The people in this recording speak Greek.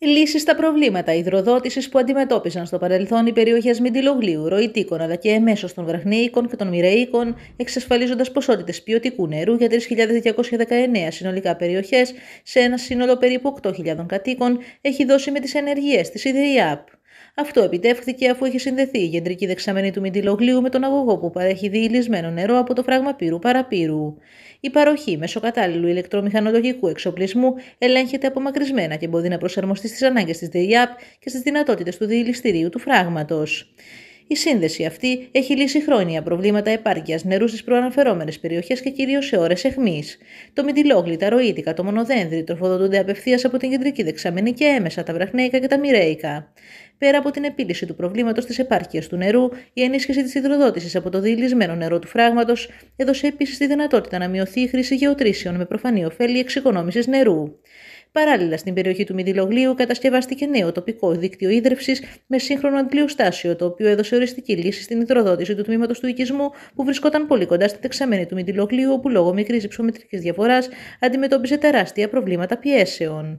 Λύσεις στα προβλήματα υδροδότησης που αντιμετώπισαν στο παρελθόν οι περιοχές Μιντιλογλίου, Ροητήκων αλλά και εμέσω των Βραχνίκων και των Μηρεϊκών, εξασφαλίζοντας ποσότητες ποιοτικού νερού για 3.219 συνολικά περιοχές σε ένα σύνολο περίπου 8.000 κατοίκων, έχει δώσει με τις ενεργείε της ΙΔΕΙΑΠ. Αυτό επιτεύχθηκε αφού έχει συνδεθεί η κεντρική δεξαμενή του Μιντιλογλίου με τον αγωγό που παρέχει διηλισμένο νερό από το φράγμα πύρου παραπύρου. Η παροχή μέσω κατάλληλου ηλεκτρομηχανολογικού εξοπλισμού ελέγχεται απομακρυσμένα και μπορεί να προσαρμοστεί στις ανάγκες της ΔΕΙΑΠ και στις δυνατότητες του διηλυστηρίου του φράγματος. Η σύνδεση αυτή έχει λύσει χρόνια προβλήματα επάρκειας νερού στις προαναφερόμενες περιοχές και κυρίως σε ώρες αιχμή. Το μιντιλόγλι, τα ροήτικα, το μονοδένδρι τροφοδοτούνται απευθείας από την κεντρική δεξαμενή και έμεσα τα βραχνέικα και τα μοιραίικα πέρα από την επίλυση του προβλήματος της επάρκειας του νερού, η ενίσχυση της υδροδότησης από το διηλυσμένο νερό του φράγματος έδωσε επίσης τη δυνατότητα να μειωθεί η χρήση γεωτρήσεων με προφανή ωφέλη εξοικονόμησης νερού. Παράλληλα, στην περιοχή του Μιδηλογλίου κατασκευάστηκε νέο τοπικό δίκτυο ίδρυυσης με σύγχρονο αντλιοστάσιο, το οποίο έδωσε οριστική λύση στην υδροδότηση του τμήματος του οικισμού που βρισκόταν πολύ κοντά στη δεξαμένη του Μιδηλογλίου, όπου λόγω μικρής υψομετρικής διαφοράς αντιμετώπιζε τεράστια προβλήματα πιέσεων.